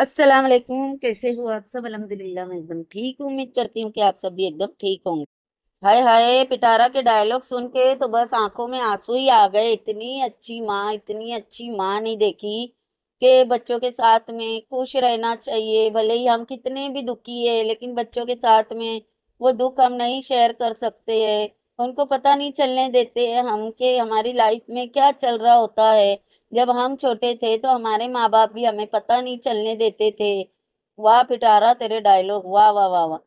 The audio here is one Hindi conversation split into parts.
अस्सलाम वालेकुम कैसे हो आप सब अलहमदिल्ला मैं एकदम ठीक उम्मीद करती हूँ कि आप सब भी एकदम ठीक होंगे हाय हाय पिटारा के डायलॉग सुन के तो बस आंखों में आंसू ही आ गए इतनी अच्छी माँ इतनी अच्छी माँ नहीं देखी के बच्चों के साथ में खुश रहना चाहिए भले ही हम कितने भी दुखी है लेकिन बच्चों के साथ में वो दुख हम नहीं शेयर कर सकते हैं उनको पता नहीं चलने देते हैं हम के हमारी लाइफ में क्या चल रहा होता है जब हम छोटे थे तो हमारे माँ बाप भी हमें पता नहीं चलने देते थे वाह पिटारा तेरे डायलॉग वाह वाह वाह वाह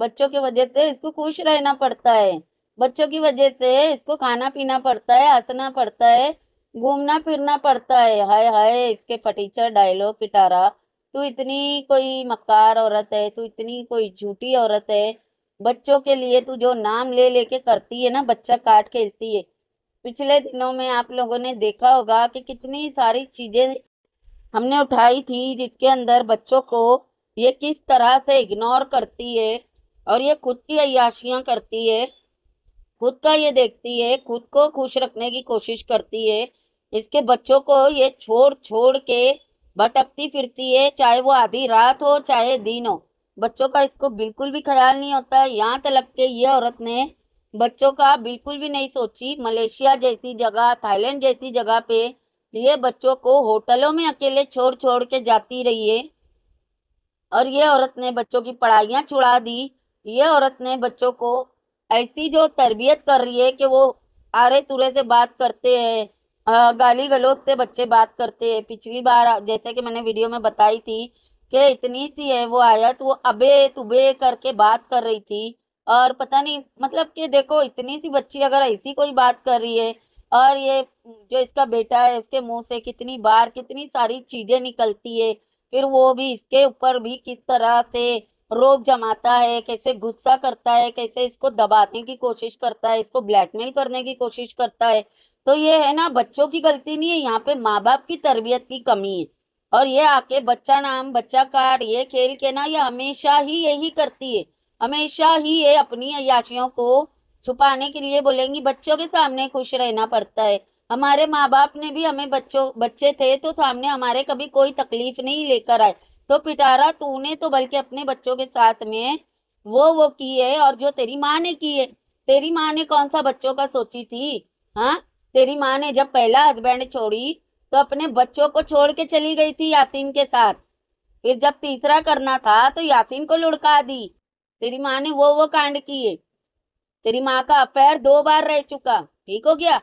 बच्चों की वजह से इसको खुश रहना पड़ता है बच्चों की वजह से इसको खाना पीना पड़ता है हंसना पड़ता है घूमना फिरना पड़ता है हाय हाय इसके फटीचर डायलॉग पिटारा तू इतनी कोई मक्कार औरत है तू इतनी कोई झूठी औरत है बच्चों के लिए तू जो नाम ले लेके करती है ना बच्चा काट खेलती है पिछले दिनों में आप लोगों ने देखा होगा कि कितनी सारी चीज़ें हमने उठाई थी जिसके अंदर बच्चों को ये किस तरह से इग्नोर करती है और ये खुद की अयाशियाँ करती है खुद का ये देखती है खुद को खुश रखने की कोशिश करती है इसके बच्चों को ये छोड़ छोड़ के भटकती फिरती है चाहे वो आधी रात हो चाहे दिन हो बच्चों का इसको बिल्कुल भी ख्याल नहीं होता यहाँ तक के ये औरत ने बच्चों का बिल्कुल भी नहीं सोची मलेशिया जैसी जगह थाईलैंड जैसी जगह पे ये बच्चों को होटलों में अकेले छोड़ छोड़ के जाती रही है और ये औरत ने बच्चों की पढ़ाइयाँ छुड़ा दी ये औरत ने बच्चों को ऐसी जो तरबियत कर रही है कि वो आरे तुरे से बात करते हैं गाली गलोच से बच्चे बात करते हैं पिछली बार जैसे कि मैंने वीडियो में बताई थी कि इतनी सी है वो आयत वो अबे तुबे करके बात कर रही थी और पता नहीं मतलब कि देखो इतनी सी बच्ची अगर ऐसी कोई बात कर रही है और ये जो इसका बेटा है इसके मुंह से कितनी बार कितनी सारी चीज़ें निकलती है फिर वो भी इसके ऊपर भी किस तरह से रोग जमाता है कैसे गुस्सा करता है कैसे इसको दबाने की कोशिश करता है इसको ब्लैकमेल करने की कोशिश करता है तो ये है ना बच्चों की गलती नहीं है यहाँ पे माँ बाप की तरबियत की कमी है और ये आके बच्चा नाम बच्चा कार्ड ये खेल के ना ये हमेशा ही यही करती है हमेशा ही ये अपनी अयाशियों को छुपाने के लिए बोलेंगी बच्चों के सामने खुश रहना पड़ता है हमारे माँ बाप ने भी हमें बच्चों बच्चे थे तो सामने हमारे कभी कोई तकलीफ नहीं लेकर आए तो पिटारा तूने तो बल्कि अपने बच्चों के साथ में वो वो की है और जो तेरी माँ ने की है तेरी माँ ने कौन सा बच्चों का सोची थी हाँ तेरी माँ ने जब पहला हस्बैंड छोड़ी तो अपने बच्चों को छोड़ के चली गई थी यासीन के साथ फिर जब तीसरा करना था तो यासीन को लुढ़का दी तेरी माँ ने वो वो कांड किए तेरी माँ का अफेयर दो बार रह चुका ठीक हो गया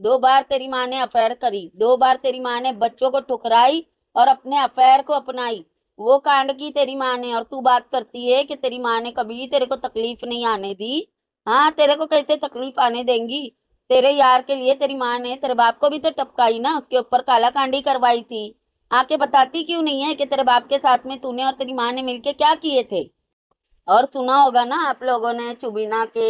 दो बार तेरी माँ ने अफेयर करी दो बार तेरी माँ ने बच्चों को ठुकराई और अपने अफेयर को अपनाई वो कांड की तेरी माँ ने और तू बात करती है कि तेरी माँ ने कभी तेरे को तकलीफ नहीं आने दी हाँ तेरे को कैसे तकलीफ आने देंगी तेरे यार के लिए तेरी माँ ने तेरे बाप को भी तो टपकाई ना उसके ऊपर काला कांडी करवाई थी आके बताती क्यों नहीं है कि तेरे बाप के साथ में तूने और तेरी माँ ने मिलके क्या किए थे और सुना होगा ना आप लोगों ने चुबीना के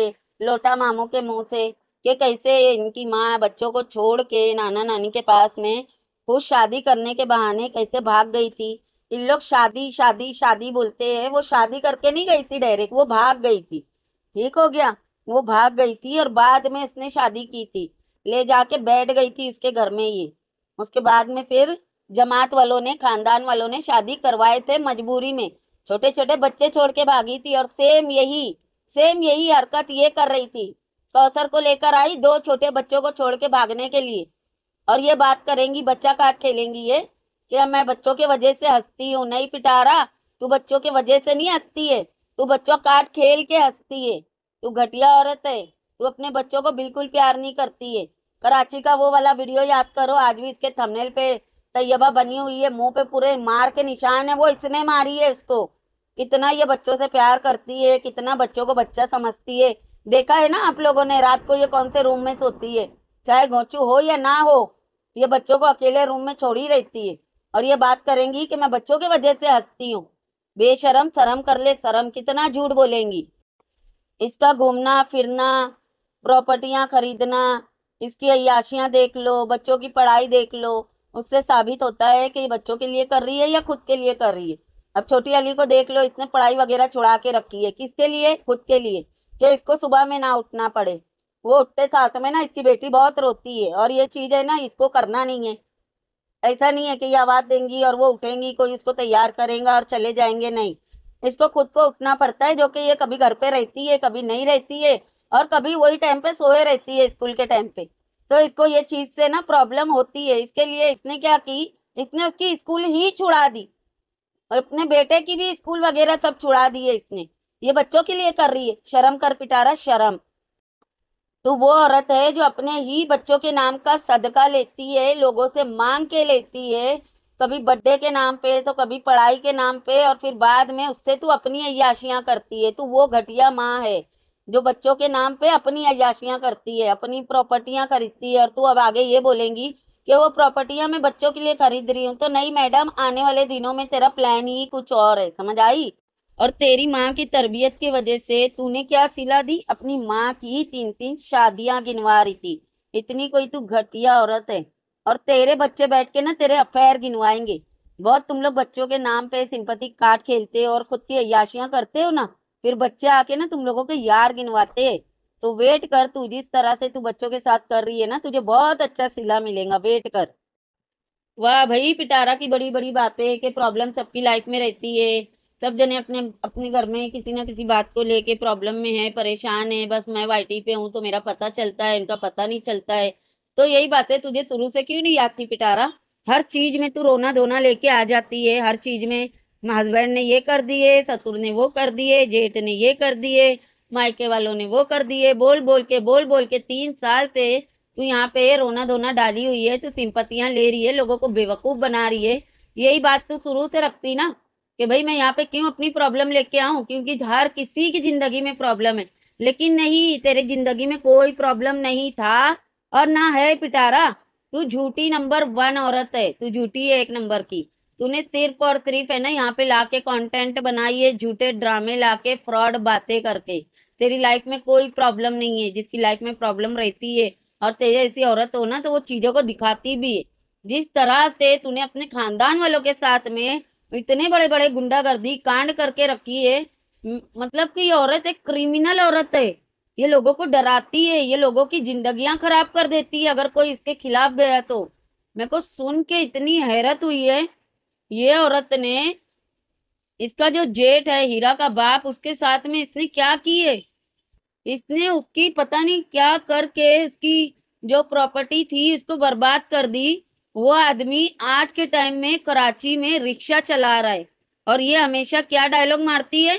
लोटा मामू के मुंह से कि कैसे इनकी माँ बच्चों को छोड़ के नाना नानी के पास में खुद शादी करने के बहाने कैसे भाग गई थी इन लोग शादी शादी शादी बोलते हैं वो शादी करके नहीं गई थी डायरेक्ट वो भाग गई थी ठीक हो गया वो भाग गई थी और बाद में उसने शादी की थी ले जाके बैठ गई थी उसके घर में ये उसके बाद में फिर जमात वालों ने खानदान वालों ने शादी करवाए थे मजबूरी में छोटे छोटे बच्चे छोड़ के भागी थी और सेम यही सेम यही हरकत ये कर रही थी कौसर को लेकर आई दो छोटे बच्चों को छोड़ के भागने के लिए और ये बात करेंगी बच्चा काट खेलेंगी ये कि मैं बच्चों के वजह से हंसती हूँ नहीं पिटारा तू बच्चों के वजह से नहीं हंसती है तू बच्चों काट खेल के हंसती है तू घटिया औरत है तू अपने बच्चों को बिल्कुल प्यार नहीं करती है कराची का वो वाला वीडियो याद करो आज भी इसके थंबनेल पे तैयबा बनी हुई है मुंह पे पूरे मार के निशान है वो इसने मारी है इसको कितना ये बच्चों से प्यार करती है कितना बच्चों को बच्चा समझती है देखा है ना आप लोगों ने रात को ये कौन से रूम में सोती है चाहे घोचू हो या ना हो ये बच्चों को अकेले रूम में छोड़ी रहती है और ये बात करेंगी कि मैं बच्चों की वजह से हंसती हूँ बेशरम शर्म कर ले शर्म कितना झूठ बोलेंगी इसका घूमना फिरना प्रॉपर्टियाँ खरीदना इसकी अयाशियाँ देख लो बच्चों की पढ़ाई देख लो उससे साबित होता है कि ये बच्चों के लिए कर रही है या खुद के लिए कर रही है अब छोटी अली को देख लो इसने पढ़ाई वगैरह छुड़ा के रखी है किसके लिए खुद के लिए कि इसको सुबह में ना उठना पड़े वो उठते साथ में ना इसकी बेटी बहुत रोती है और ये चीज़ है ना इसको करना नहीं है ऐसा नहीं है कि ये आवाज़ देंगी और वो उठेंगी कोई इसको तैयार करेगा और चले जाएंगे नहीं इसको खुद को उठना पड़ता है जो कि ये कभी घर पे रहती है कभी नहीं रहती है और कभी वही टाइम पे सोए रहती है स्कूल के टाइम पे तो इसको ये चीज से ना प्रॉब्लम होती है इसके लिए इसने क्या की इसने उसकी स्कूल ही छुड़ा दी और अपने बेटे की भी स्कूल वगैरह सब छुड़ा दी है इसने ये बच्चों के लिए कर रही है शर्म कर पिटारा शर्म तो वो औरत है जो अपने ही बच्चों के नाम का सदका लेती है लोगों से मांग के लेती है कभी बर्थडे के नाम पे तो कभी पढ़ाई के नाम पे और फिर बाद में उससे तू अपनी अयाशियाँ करती है तो वो घटिया माँ है जो बच्चों के नाम पे अपनी अयाशियाँ करती है अपनी प्रॉपर्टियाँ खरीदती है और तू अब आगे ये बोलेंगी कि वो प्रॉपर्टियाँ मैं बच्चों के लिए खरीद रही हूँ तो नहीं मैडम आने वाले दिनों में तेरा प्लान ही कुछ और है समझ आई और तेरी माँ की तरबियत की वजह से तूने क्या सिला दी अपनी माँ की तीन तीन शादियाँ गिनवा रही थी इतनी कोई तू घटिया औरत है और तेरे बच्चे बैठ के ना तेरे अफेयर गिनवाएंगे बहुत तुम लोग बच्चों के नाम पे सिंपति कार्ड खेलते हो और खुद की अयाशियाँ करते हो ना फिर बच्चे आके ना तुम लोगों के यार गिनवाते तो वेट कर तू जिस तरह से तू बच्चों के साथ कर रही है ना तुझे बहुत अच्छा सिला मिलेगा वेट कर वाह भाई पिटारा की बड़ी बड़ी बातें कि प्रॉब्लम सबकी लाइफ में रहती है सब जने अपने अपने घर में किसी ना किसी बात को लेके प्रॉब्लम में है परेशान है बस मैं वाई पे हूँ तो मेरा पता चलता है उनका पता नहीं चलता है तो यही बातें तुझे शुरू से क्यों नहीं याद थी पिटारा हर चीज में तू रोना धोना लेके आ जाती है हर चीज में हस्बैंड ने ये कर दिए ससुर ने वो कर दिए जेठ ने ये कर दिए मायके वालों ने वो कर दिए बोल बोल के बोल बोल के तीन साल से तू यहाँ पे रोना धोना डाली हुई है तू सिंपतियाँ ले रही है लोगों को बेवकूफ़ बना रही है यही बात तू शुरू से रखती ना कि भाई मैं यहाँ पे क्यों अपनी प्रॉब्लम लेके आऊँ क्योंकि हर किसी की ज़िंदगी में प्रॉब्लम है लेकिन नहीं तेरे ज़िंदगी में कोई प्रॉब्लम नहीं था और ना है पिटारा तू झूठी नंबर वन औरत है तू झूठी है एक नंबर की तूने सिर्फ और सिर्फ है ना यहाँ पे लाके कंटेंट बनाई है झूठे ड्रामे लाके फ्रॉड बातें करके तेरी लाइफ में कोई प्रॉब्लम नहीं है जिसकी लाइफ में प्रॉब्लम रहती है और तेरे ऐसी औरत हो ना तो वो चीज़ों को दिखाती भी है जिस तरह से तूने अपने खानदान वालों के साथ में इतने बड़े बड़े गुंडागर्दी कांड करके रखी है मतलब कि ये औरत एक क्रिमिनल औरत है ये लोगों को डराती है ये लोगों की जिंदगियां खराब कर देती है अगर कोई इसके खिलाफ गया तो मेरे को सुन के इतनी हैरत हुई है ये औरत ने इसका जो जेठ है हीरा का बाप उसके साथ में इसने क्या किए इसने उसकी पता नहीं क्या करके उसकी जो प्रॉपर्टी थी इसको बर्बाद कर दी वो आदमी आज के टाइम में कराची में रिक्शा चला रहा है और ये हमेशा क्या डायलॉग मारती है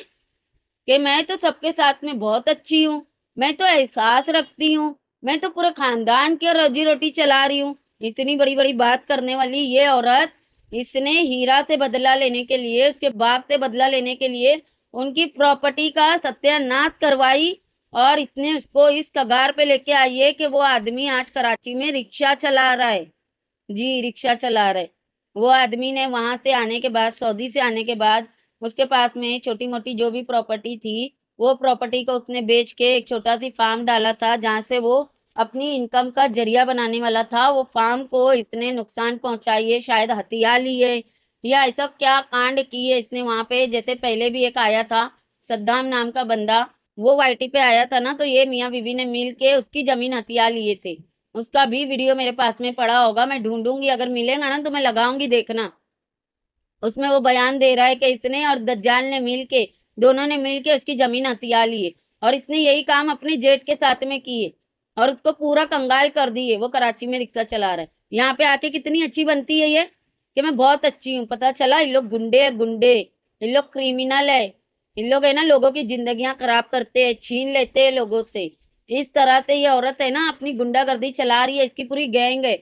कि मैं तो सबके साथ में बहुत अच्छी हूँ मैं तो एहसास रखती हूँ मैं तो पूरे खानदान के रोजी रोटी चला रही हूँ इतनी बड़ी बड़ी बात करने वाली ये औरत इसने हीरा से बदला लेने के लिए उसके बाप से बदला लेने के लिए उनकी प्रॉपर्टी का सत्यानाश करवाई और इसने उसको इस कगार पे लेके आई है कि वो आदमी आज कराची में रिक्शा चला रहा है जी रिक्शा चला रहा है वो आदमी ने वहाँ से आने के बाद सऊदी से आने के बाद उसके पास में छोटी मोटी जो भी प्रॉपर्टी थी वो प्रॉपर्टी को उसने बेच के एक छोटा सी फार्म डाला था जहाँ से वो अपनी इनकम का जरिया बनाने वाला था वो फार्म को इसने नुकसान पहुंचाइए शायद हथियार लिए या ऐसा क्या कांड किए इसने वहाँ पे जैसे पहले भी एक आया था सद्दाम नाम का बंदा वो वाई पे आया था ना तो ये मियाँ बीबी ने मिल के उसकी ज़मीन हथियार लिए थे उसका भी वीडियो मेरे पास में पड़ा होगा मैं ढूंढूंगी अगर मिलेगा ना तो मैं लगाऊंगी देखना उसमें वो बयान दे रहा है कि इसने और दज्जाल ने मिल के दोनों ने मिल के उसकी ज़मीन हथियार लिए और इसने यही काम अपने जेठ के साथ में किए और उसको पूरा कंगाल कर दिए वो कराची में रिक्शा चला रहे यहाँ पे आके कितनी अच्छी बनती है ये कि मैं बहुत अच्छी हूँ पता चला इन लोग गुंडे है गुंडे इन लोग क्रिमिनल है इन लोग है ना लोगों की जिंदगियां खराब करते हैं छीन लेते हैं लोगों से इस तरह से ये औरत है ना अपनी गुंडागर्दी चला रही है इसकी पूरी गैंग है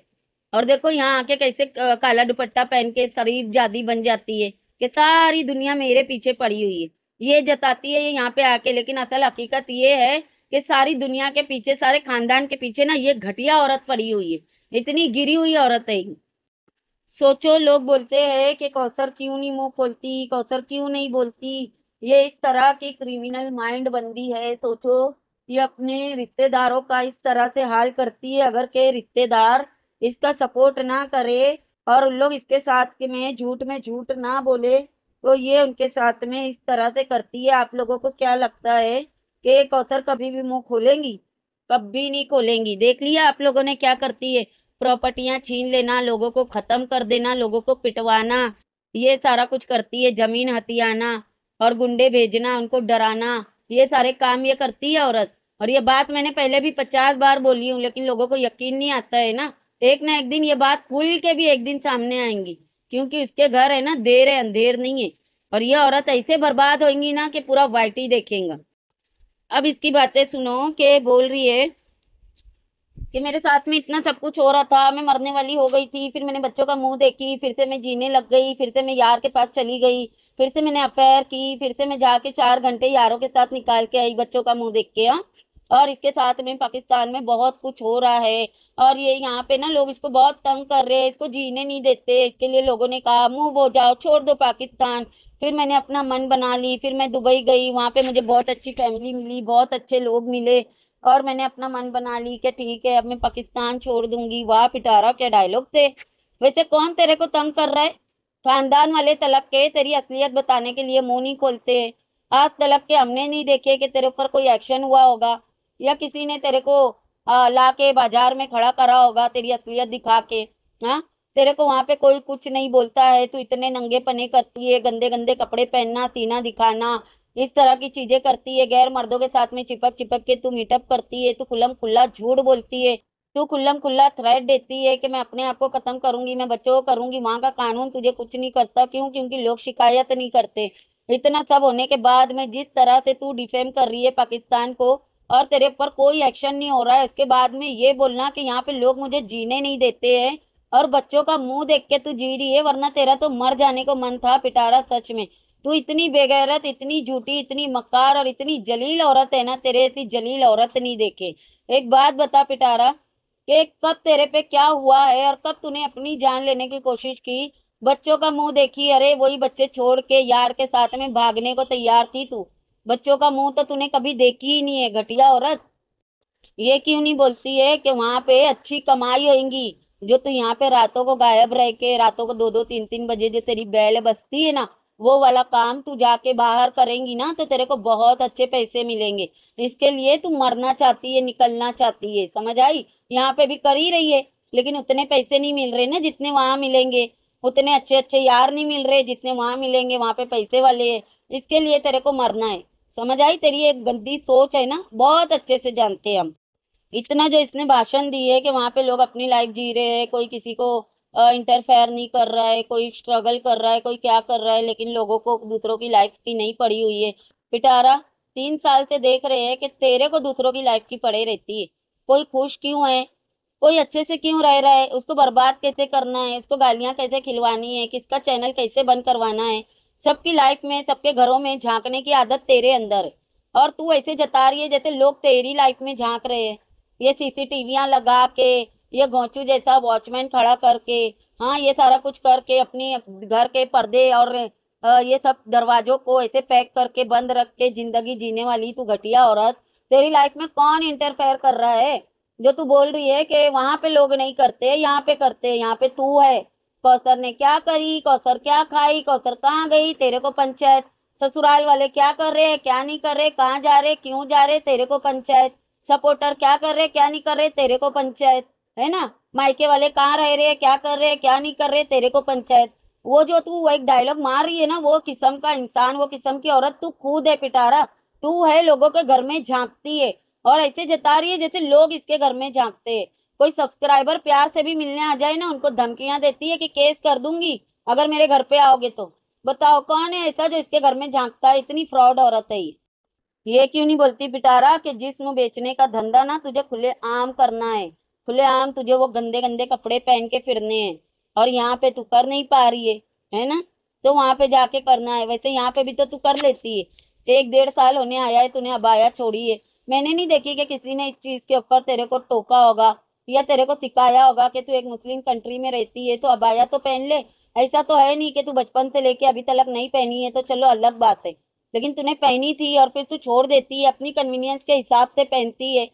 और देखो यहाँ आके कैसे काला दुपट्टा पहन के शरीफ जादी बन जाती है कि सारी दुनिया मेरे पीछे पड़ी हुई है ये जताती है ये यहाँ पे आके लेकिन असल हकीकत ये है कि सारी दुनिया के पीछे सारे खानदान के पीछे ना ये घटिया औरत पड़ी हुई है इतनी गिरी हुई औरत है सोचो लोग बोलते हैं कि कौसर क्यों नहीं मुंह खोलती कौसर क्यों नहीं बोलती ये इस तरह की क्रिमिनल माइंड बंदी है सोचो ये अपने रिश्तेदारों का इस तरह से हाल करती है अगर के रिश्तेदार इसका सपोर्ट ना करे और उन लोग इसके साथ में झूठ में झूठ ना बोले तो ये उनके साथ में इस तरह से करती है आप लोगों को क्या लगता है कि कौसर कभी भी मुंह खोलेंगी कभी नहीं खोलेंगी देख लिया आप लोगों ने क्या करती है प्रॉपर्टियां छीन लेना लोगों को ख़त्म कर देना लोगों को पिटवाना ये सारा कुछ करती है ज़मीन हथियाना और गुंडे भेजना उनको डराना ये सारे काम ये करती है औरत और ये बात मैंने पहले भी पचास बार बोली हूँ लेकिन लोगों को यकीन नहीं आता है ना एक ना एक दिन ये बात खुल के भी एक दिन सामने आएंगी क्योंकि उसके घर है ना देर है अंधेर नहीं है और ये औरत ऐसे बर्बाद होगी ना कि पूरा वाइटी देखेगा अब इसकी बातें सुनो कि बोल रही है कि मेरे साथ में इतना सब कुछ हो रहा था मैं मरने वाली हो गई थी फिर मैंने बच्चों का मुंह देखी फिर से मैं जीने लग गई फिर से मैं यार के पास चली गई फिर से मैंने अफेयर की फिर से मैं जाके चार घंटे यारों के साथ निकाल के आई बच्चों का मुंह देख के हाँ और इसके साथ में पाकिस्तान में बहुत कुछ हो रहा है और ये यहाँ पे ना लोग इसको बहुत तंग कर रहे हैं इसको जीने नहीं देते इसके लिए लोगों ने कहा मुंह बो जाओ छोड़ दो पाकिस्तान फिर मैंने अपना मन बना ली फिर मैं दुबई गई वहाँ पे मुझे बहुत अच्छी फैमिली मिली बहुत अच्छे लोग मिले और मैंने अपना मन बना ली कि ठीक है अब मैं पाकिस्तान छोड़ दूंगी वाह पिटारा क्या डायलॉग थे वैसे कौन तेरे को तंग कर रहा है खानदान वाले तलब के तेरी असलियत बताने के लिए मुंह नहीं खोलते आज तलब के हमने नहीं देखे कि तेरे ऊपर कोई एक्शन हुआ होगा या किसी ने तेरे को ला के बाजार में खड़ा करा होगा तेरी असलियत दिखा के हाँ तेरे को वहाँ पे कोई कुछ नहीं बोलता है तू इतने नंगे पने करती है गंदे गंदे कपड़े पहनना सीना दिखाना इस तरह की चीजें करती है गैर मर्दों के साथ में चिपक चिपक के तू मीटअप करती है तू खुल्लम खुल्ला झूठ बोलती है तू खुल्लम खुल्ला थ्रेट देती है कि मैं अपने आप को ख़त्म करूंगी मैं बच्चों को करूंगी वहाँ का कानून तुझे कुछ नहीं करता क्यों क्योंकि लोग शिकायत नहीं करते इतना सब होने के बाद में जिस तरह से तू डिफेम कर रही है पाकिस्तान को और तेरे ऊपर कोई एक्शन नहीं हो रहा है उसके बाद में ये बोलना कि यहाँ पे लोग मुझे जीने नहीं देते हैं और बच्चों का मुंह देख के तू जी रही है वरना तेरा तो मर जाने को मन था पिटारा सच में तू इतनी बेगैरत इतनी झूठी इतनी मक्कार और इतनी जलील औरत है ना तेरे ऐसी जलील औरत नहीं देखे एक बात बता पिटारा कि कब तेरे पे क्या हुआ है और कब तूने अपनी जान लेने की कोशिश की बच्चों का मुंह देखी अरे वही बच्चे छोड़ के यार के साथ में भागने को तैयार थी तू बच्चों का मुंह तो तूने कभी देखी ही नहीं है घटिया औरत ये क्यों नहीं बोलती है कि वहां पे अच्छी कमाई होगी जो तू यहाँ पे रातों को गायब रह के रातों को दो दो तीन तीन बजे जो तेरी बैल बसती है ना वो वाला काम तू जाके बाहर करेंगी ना तो तेरे को बहुत अच्छे पैसे मिलेंगे इसके लिए तू मरना चाहती है निकलना चाहती है समझ आई यहाँ पे भी कर ही रही है लेकिन उतने पैसे नहीं मिल रहे ना जितने वहां मिलेंगे उतने अच्छे अच्छे यार नहीं मिल रहे जितने वहां मिलेंगे वहाँ पे पैसे वाले है इसके लिए तेरे को मरना है समझ आई तेरी एक गंदी सोच है ना बहुत अच्छे से जानते हैं हम इतना जो इतने भाषण दिए कि वहाँ पे लोग अपनी लाइफ जी रहे हैं कोई किसी को इंटरफेयर नहीं कर रहा है कोई स्ट्रगल कर रहा है कोई क्या कर रहा है लेकिन लोगों को दूसरों की लाइफ की नहीं पड़ी हुई है पिटारा तीन साल से देख रहे हैं कि तेरे को दूसरों की लाइफ की पड़े रहती है कोई खुश क्यों है कोई अच्छे से क्यों रह रहा है उसको बर्बाद कैसे करना है उसको गालियाँ कैसे खिलवानी है किसका चैनल कैसे बंद करवाना है सबकी लाइफ में सबके घरों में झांकने की आदत तेरे अंदर है और तू ऐसे जता रही है जैसे लोग तेरी लाइफ में झांक रहे हैं ये सीसीटीवियां लगा के ये घोंचू जैसा वॉचमैन खड़ा करके हाँ ये सारा कुछ करके अपनी घर के पर्दे और ये सब दरवाजों को ऐसे पैक करके बंद रख के जिंदगी जीने वाली तू घटिया औरत तेरी लाइफ में कौन इंटरफेयर कर रहा है जो तू बोल रही है कि वहाँ पे लोग नहीं करते यहाँ पे करते यहाँ पे तू है कौसर ने क्या करी कौसर क्या खाई कौसर कहाँ गई तेरे को पंचायत ससुराल वाले क्या कर रहे हैं क्या नहीं कर रहे कहाँ जा रहे क्यों जा रहे तेरे को पंचायत सपोर्टर क्या कर रहे क्या नहीं कर रहे तेरे को पंचायत है ना मायके वाले कहाँ रह रहे क्या कर रहे क्या नहीं कर रहे तेरे को पंचायत वो जो तू एक डायलॉग मार रही है ना वो किस्म का इंसान वो किस्म की औरत तू खुद है पिटारा तू है लोगों के घर में झांकती है और ऐसे जता रही है जैसे लोग इसके घर में झांकते है कोई सब्सक्राइबर प्यार से भी मिलने आ जाए ना उनको धमकियां देती है कि केस कर दूंगी अगर मेरे घर पे आओगे तो बताओ कौन है ऐसा जो इसके घर में झांकता है इतनी फ्रॉड औरत है ये ये क्यों नहीं बोलती पिटारा कि जिसम बेचने का धंधा ना तुझे खुले आम करना है खुले आम तुझे वो गंदे गंदे कपड़े पहन के फिरने हैं और यहाँ पे तू कर नहीं पा रही है है ना तो वहाँ पे जाके करना है वैसे यहाँ पे भी तो तू कर लेती है एक डेढ़ साल होने आया है तूने अबाया छोड़ी है मैंने नहीं देखी कि किसी ने इस चीज़ के ऊपर तेरे को टोका होगा या तेरे को सिखाया होगा कि तू एक मुस्लिम कंट्री में रहती है तो अबाया तो पहन ले ऐसा तो है नहीं कि तू बचपन से लेके अभी तक नहीं पहनी है तो चलो अलग बात है लेकिन तूने पहनी थी और फिर तू छोड़ देती है अपनी कन्वीनियंस के हिसाब से पहनती है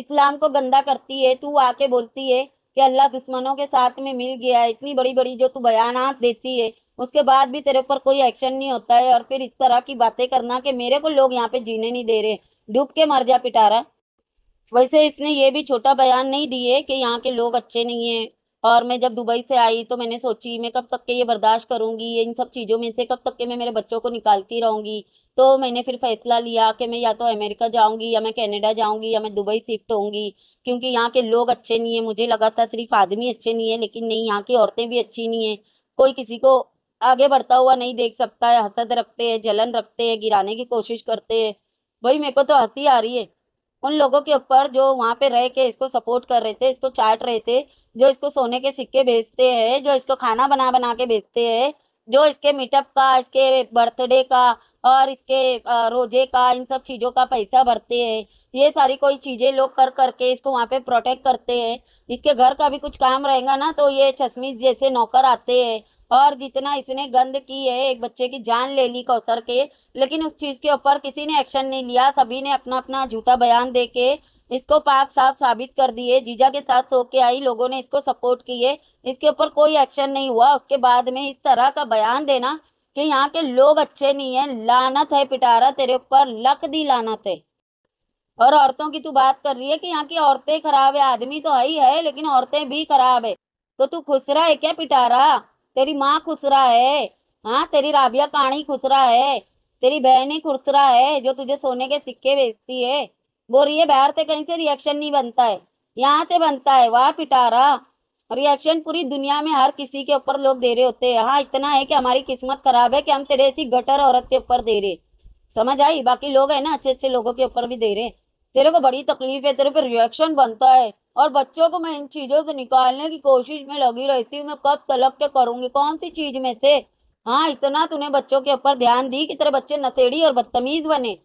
इस्लाम को गंदा करती है तू आके बोलती है कि अल्लाह दुश्मनों के साथ में मिल गया है इतनी बड़ी बड़ी जो तू बयान देती है उसके बाद भी तेरे ऊपर कोई एक्शन नहीं होता है और फिर इस तरह की बातें करना कि मेरे को लोग यहाँ पे जीने नहीं दे रहे डूब के मर जा पिटारा वैसे इसने ये भी छोटा बयान नहीं दिए कि यहाँ के लोग अच्छे नहीं हैं और मैं जब दुबई से आई तो मैंने सोची मैं कब तक के ये बर्दाश्त करूँगी इन सब चीज़ों में से कब तक के मैं मेरे बच्चों को निकालती रहूँगी तो मैंने फिर फैसला लिया कि मैं या तो अमेरिका जाऊंगी या मैं कनाडा जाऊंगी या मैं दुबई शिफ्ट होंगी क्योंकि यहाँ के लोग अच्छे नहीं है मुझे लगा था सिर्फ आदमी अच्छे नहीं है लेकिन नहीं यहाँ की औरतें भी अच्छी नहीं है कोई किसी को आगे बढ़ता हुआ नहीं देख सकता है हसद रखते हैं जलन रखते हैं गिराने की कोशिश करते हैं भाई मेरे को तो हंसी आ रही है उन लोगों के ऊपर जो वहाँ पे रह के इसको सपोर्ट कर रहे थे इसको चाट रहे थे जो इसको सोने के सिक्के भेजते हैं जो इसको खाना बना बना के भेजते हैं जो इसके मीटअप का इसके बर्थडे का और इसके रोजे का इन सब चीज़ों का पैसा भरते हैं ये सारी कोई चीज़ें लोग कर करके इसको वहाँ पे प्रोटेक्ट करते हैं इसके घर का भी कुछ काम रहेगा ना तो ये चश्मी जैसे नौकर आते हैं और जितना इसने गंद की है एक बच्चे की जान ले ली कौतर के लेकिन उस चीज़ के ऊपर किसी ने एक्शन नहीं लिया सभी ने अपना अपना झूठा बयान दे के इसको पाक साफ साबित कर दिए जीजा के साथ होके आई लोगों ने इसको सपोर्ट किए इसके ऊपर कोई एक्शन नहीं हुआ उसके बाद में इस तरह का बयान देना कि यहाँ के लोग अच्छे नहीं हैं लानत है पिटारा तेरे ऊपर लक दी लानत है और औरतों की तू बात कर रही है कि यहाँ की औरतें खराब है आदमी तो है ही है लेकिन औरतें भी खराब है तो तू खुश रहा है क्या पिटारा तेरी माँ खुसरा है हाँ तेरी राबिया कहानी खुसरा है तेरी बहन ही खुसरा है जो तुझे सोने के सिक्के बेचती है बोल रही है बाहर से कहीं से रिएक्शन नहीं बनता है यहाँ से बनता है वाह पिटारा रिएक्शन पूरी दुनिया में हर किसी के ऊपर लोग दे रहे होते हैं हाँ इतना है कि हमारी किस्मत खराब है कि हम तेरे ऐसी गटर औरत के ऊपर दे रहे समझ आई बाकी लोग है ना अच्छे अच्छे लोगों के ऊपर भी दे रहे तेरे को बड़ी तकलीफ है तेरे पर रिएक्शन बनता है और बच्चों को मैं इन चीज़ों से निकालने की कोशिश में लगी रहती हूँ मैं कब तलक करूंगी कौन सी चीज़ में से हाँ इतना तूने बच्चों के ऊपर ध्यान दी कि तेरे बच्चे नशेड़ी और बदतमीज बने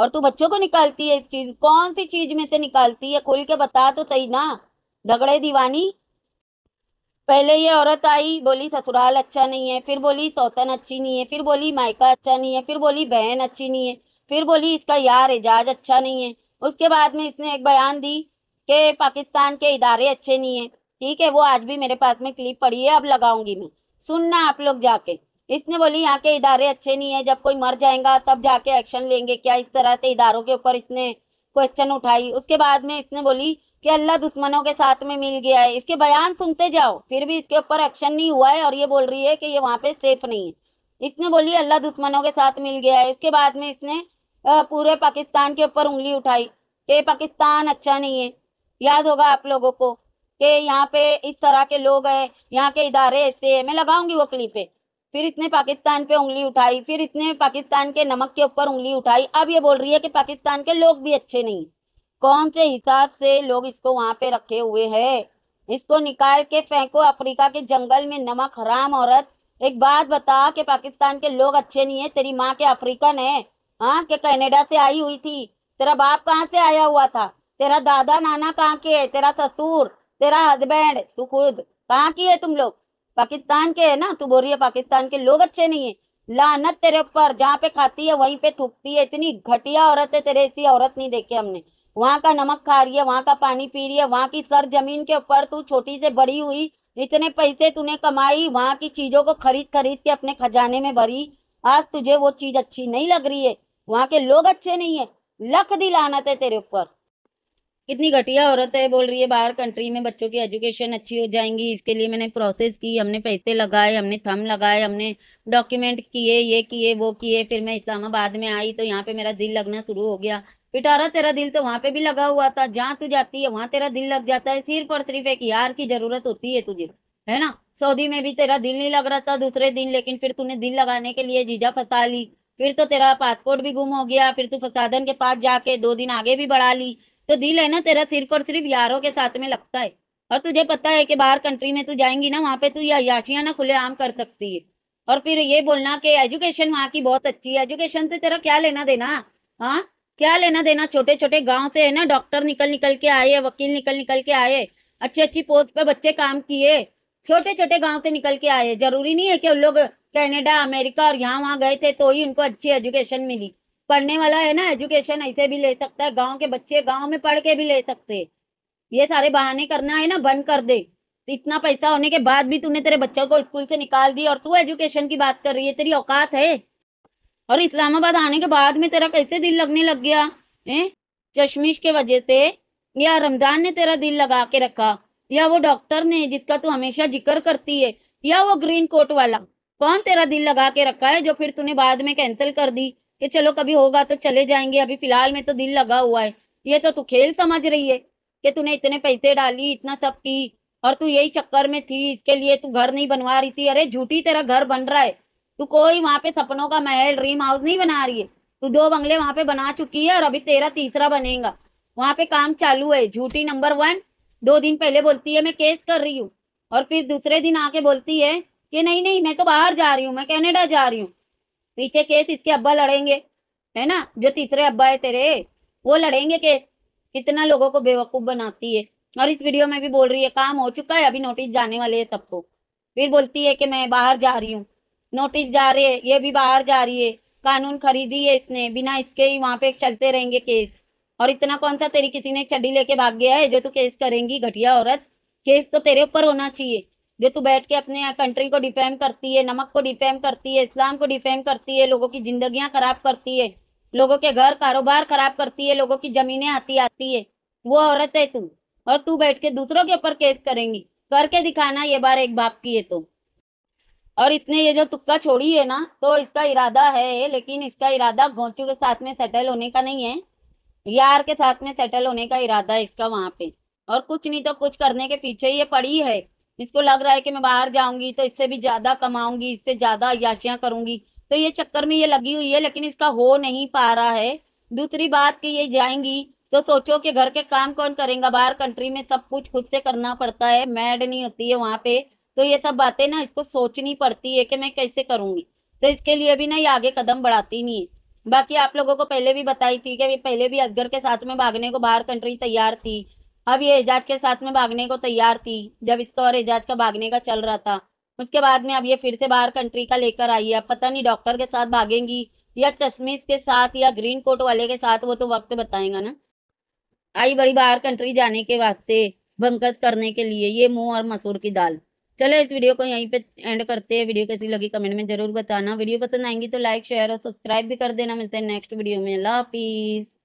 और तू बच्चों को निकालती है चीज कौन सी चीज में से निकालती है खुल के बता तो सही ना झगड़े दीवानी पहले ये औरत आई बोली ससुराल अच्छा नहीं है फिर बोली सौतन अच्छी नहीं है फिर बोली मायका अच्छा नहीं है फिर बोली बहन अच्छी नहीं है फिर बोली इसका यार एजाज अच्छा नहीं है उसके बाद में इसने एक बयान दी कि पाकिस्तान के इदारे अच्छे नहीं है ठीक है वो आज भी मेरे पास में क्लिप पड़ी है अब लगाऊंगी मैं सुनना आप लोग जाके इसने बोली यहाँ के इदारे अच्छे नहीं है जब कोई मर जाएगा तब जाके एक्शन लेंगे क्या इस तरह से इदारों के ऊपर इसने क्वेश्चन उठाई उसके बाद में इसने बोली कि अल्लाह दुश्मनों के साथ में मिल गया है इसके बयान सुनते जाओ फिर भी इसके ऊपर एक्शन नहीं हुआ है और ये बोल रही है कि ये वहाँ पे सेफ नहीं है इसने बोली अल्लाह दुश्मनों के साथ मिल गया है इसके बाद में इसने पूरे पाकिस्तान के ऊपर उंगली उठाई कि पाकिस्तान अच्छा नहीं है याद होगा आप लोगों को कि यहाँ पे इस तरह के लोग है यहाँ के इदारे ऐसे है मैं लगाऊंगी वो क्लिपे फिर इतने पाकिस्तान पे उंगली उठाई फिर इतने पाकिस्तान के नमक के ऊपर उंगली उठाई अब ये बोल रही है कि पाकिस्तान के लोग भी अच्छे नहीं कौन से हिसाब से लोग इसको वहाँ पे रखे हुए है इसको निकाल के फेंको अफ्रीका के जंगल में नमक हराम औरत एक बात बता कि पाकिस्तान के लोग अच्छे नहीं है तेरी माँ के अफ्रीकन है हाँ के कैनेडा से आई हुई थी तेरा बाप कहाँ से आया हुआ था तेरा दादा नाना कहाँ के है तेरा ससुर तेरा हस्बैंड तू खुद कहाँ की है तुम लोग पाकिस्तान के है ना तू बोल रही है पाकिस्तान के लोग अच्छे नहीं है लानत तेरे ऊपर जहाँ पे खाती है वहीं पे थूकती है इतनी घटिया औरत है तेरे ऐसी औरत नहीं देखी हमने वहाँ का नमक खा रही है वहाँ का पानी पी रही है वहाँ की सर जमीन के ऊपर तू छोटी से बड़ी हुई इतने पैसे तूने कमाई वहाँ की चीजों को खरीद खरीद के अपने खजाने में भरी आज तुझे वो चीज अच्छी नहीं लग रही है वहाँ के लोग अच्छे नहीं है लख दी लानत है तेरे ऊपर कितनी घटिया औरत है बोल रही है बाहर कंट्री में बच्चों की एजुकेशन अच्छी हो जाएंगी इसके लिए मैंने प्रोसेस की हमने पैसे लगाए हमने थम लगाए हमने डॉक्यूमेंट किए ये किए वो किए फिर मैं इस्लामाबाद में आई तो यहाँ पे मेरा दिल लगना शुरू हो गया पिटारा तेरा दिल तो वहाँ पे भी लगा हुआ था जहाँ तू जाती है वहाँ तेरा दिल लग जाता है सिर्फ और सिर्फ एक यार की जरूरत होती है तुझे है ना सऊदी में भी तेरा दिल नहीं लग रहा था दूसरे दिन लेकिन फिर तूने दिल लगाने के लिए जीजा फंसा ली फिर तो तेरा पासपोर्ट भी गुम हो गया फिर तू फसादन के पास जाके दो दिन आगे भी बढ़ा ली तो दिल है ना तेरा सिर्फ और सिर्फ यारों के साथ में लगता है और तुझे पता है कि बाहर कंट्री में तू जाएंगी ना वहाँ पे तू याशियाँ ना खुलेआम कर सकती है और फिर ये बोलना कि एजुकेशन वहाँ की बहुत अच्छी है एजुकेशन से तेरा क्या लेना देना हाँ क्या लेना देना छोटे छोटे गांव से है ना डॉक्टर निकल निकल के आए वकील निकल निकल के आए अच्छी अच्छी पोस्ट पे बच्चे काम किए छोटे छोटे गांव से निकल के आए जरूरी नहीं है कि उन लोग कैनेडा अमेरिका और यहाँ वहाँ गए थे तो ही उनको अच्छी एजुकेशन मिली पढ़ने वाला है ना एजुकेशन ऐसे भी ले सकता है गांव के बच्चे गांव में पढ़ के भी ले सकते ये सारे बहाने करना है ना बंद कर दे इतना पैसा होने के बाद भी तूने तेरे बच्चों को स्कूल से निकाल दिया और तू एजुकेशन की बात कर रही है तेरी औकात है और इस्लामाबाद आने के बाद में तेरा कैसे दिल लगने लग गया है चश्मिश के वजह से या रमजान ने तेरा दिल लगा के रखा या वो डॉक्टर ने जिसका तू हमेशा जिक्र करती है या वो ग्रीन कोट वाला कौन तेरा दिल लगा के रखा है जो फिर तूने बाद में कैंसिल कर दी कि चलो कभी होगा तो चले जाएंगे अभी फिलहाल में तो दिल लगा हुआ है ये तो तू खेल समझ रही है कि तूने इतने पैसे डाली इतना सब की और तू यही चक्कर में थी इसके लिए तू घर नहीं बनवा रही थी अरे झूठी तेरा घर बन रहा है तू कोई वहाँ पे सपनों का महल ड्रीम हाउस नहीं बना रही है तू दो बंगले वहाँ पे बना चुकी है और अभी तेरा तीसरा बनेगा वहाँ पे काम चालू है झूठी नंबर वन दो दिन पहले बोलती है मैं केस कर रही हूँ और फिर दूसरे दिन आके बोलती है कि नहीं नहीं मैं तो बाहर जा रही हूँ मैं कैनेडा जा रही हूँ पीछे केस इसके अब्बा लड़ेंगे है ना जो तीसरे अब्बा है तेरे वो लड़ेंगे केस कितना लोगों को बेवकूफ बनाती है और इस वीडियो में भी बोल रही है काम हो चुका है अभी नोटिस जाने वाले है सबको फिर बोलती है कि मैं बाहर जा रही हूँ नोटिस जा रहे है ये भी बाहर जा रही है कानून खरीदी है इसने बिना इसके ही वहाँ पे चलते रहेंगे केस और इतना कौन सा तेरी किसी ने चड्डी लेके भाग गया है जो तू केस करेंगी घटिया औरत केस तो तेरे ऊपर होना चाहिए जो तू बैठ के अपने कंट्री को डिफेम करती है नमक को डिफेम करती है इस्लाम को डिफेम करती है लोगों की जिंदगियां खराब करती है लोगों के घर कारोबार खराब करती है लोगों की जमीनें आती आती है वो औरत है तू और तू बैठ के दूसरों के ऊपर केस करेंगी करके दिखाना ये बार एक बाप की है तो और इतने ये जो तुक्का छोड़ी है ना तो इसका इरादा है लेकिन इसका इरादा भोंचू के साथ में सेटल होने का नहीं है यार के साथ में सेटल होने का इरादा है इसका वहाँ पे और कुछ नहीं तो कुछ करने के पीछे ये पड़ी है इसको लग रहा है कि मैं बाहर जाऊंगी तो इससे भी ज्यादा कमाऊंगी इससे ज्यादा याशियां करूंगी तो ये चक्कर में ये लगी हुई है लेकिन इसका हो नहीं पा रहा है दूसरी बात कि ये जाएंगी तो सोचो कि घर के काम कौन करेगा बाहर कंट्री में सब कुछ खुद से करना पड़ता है मैड नहीं होती है वहां पे तो ये सब बातें ना इसको सोचनी पड़ती है कि मैं कैसे करूंगी तो इसके लिए भी ना ये आगे कदम बढ़ाती नहीं है बाकी आप लोगों को पहले भी बताई थी कि पहले भी असगर के साथ में भागने को बाहर कंट्री तैयार थी अब ये एजाज के साथ में भागने को तैयार थी जब इसका और एजाज का भागने का चल रहा था उसके बाद में अब ये फिर से बाहर कंट्री का लेकर आई है पता नहीं डॉक्टर के साथ भागेंगी या चश्मीज के साथ या ग्रीन कोट वाले के साथ वो तो वक्त बताएगा ना आई बड़ी बाहर कंट्री जाने के वास्ते बंकस करने के लिए ये मुंह और मसूर की दाल चले इस वीडियो को यहीं पे एंड करते हैं वीडियो कैसी लगी कमेंट में जरूर बताना वीडियो पसंद आएंगी तो लाइक शेयर और सब्सक्राइब भी कर देना मिलते हैं नेक्स्ट वीडियो में अल्लाह हाफिज़